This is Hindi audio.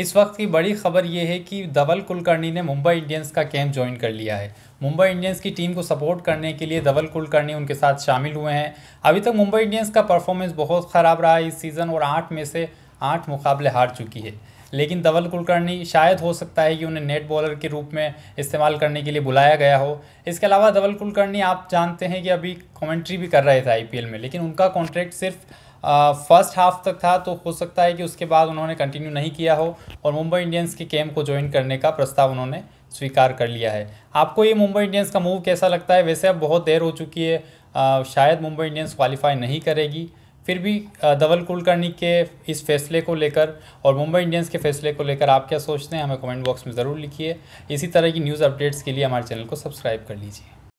इस वक्त की बड़ी खबर यह है कि धवल कुलकर्णी ने मुंबई इंडियंस का कैंप ज्वाइन कर लिया है मुंबई इंडियंस की टीम को सपोर्ट करने के लिए धवल कुलकर्णी उनके साथ शामिल हुए हैं अभी तक मुंबई इंडियंस का परफॉर्मेंस बहुत ख़राब रहा है इस सीज़न और आठ में से आठ मुकाबले हार चुकी है लेकिन धवल कुलकर्णी शायद हो सकता है कि उन्हें नेट बॉलर के रूप में इस्तेमाल करने के लिए बुलाया गया हो इसके अलावा धवल कुलकर्णी आप जानते हैं कि अभी कमेंट्री भी कर रहे थे आईपीएल में लेकिन उनका कॉन्ट्रैक्ट सिर्फ फर्स्ट हाफ तक था तो हो सकता है कि उसके बाद उन्होंने कंटिन्यू नहीं किया हो और मुंबई इंडियंस के कैम्प को ज्वाइन करने का प्रस्ताव उन्होंने स्वीकार कर लिया है आपको ये मुंबई इंडियंस का मूव कैसा लगता है वैसे अब बहुत देर हो चुकी है आ, शायद मुंबई इंडियंस क्वालिफाई नहीं करेगी फिर भी धवल कुलकर्णी के इस फैसले को लेकर और मुंबई इंडियंस के फैसले को लेकर आप क्या सोचते हैं हमें कमेंट बॉक्स में ज़रूर लिखिए इसी तरह की न्यूज़ अपडेट्स के लिए हमारे चैनल को सब्सक्राइब कर लीजिए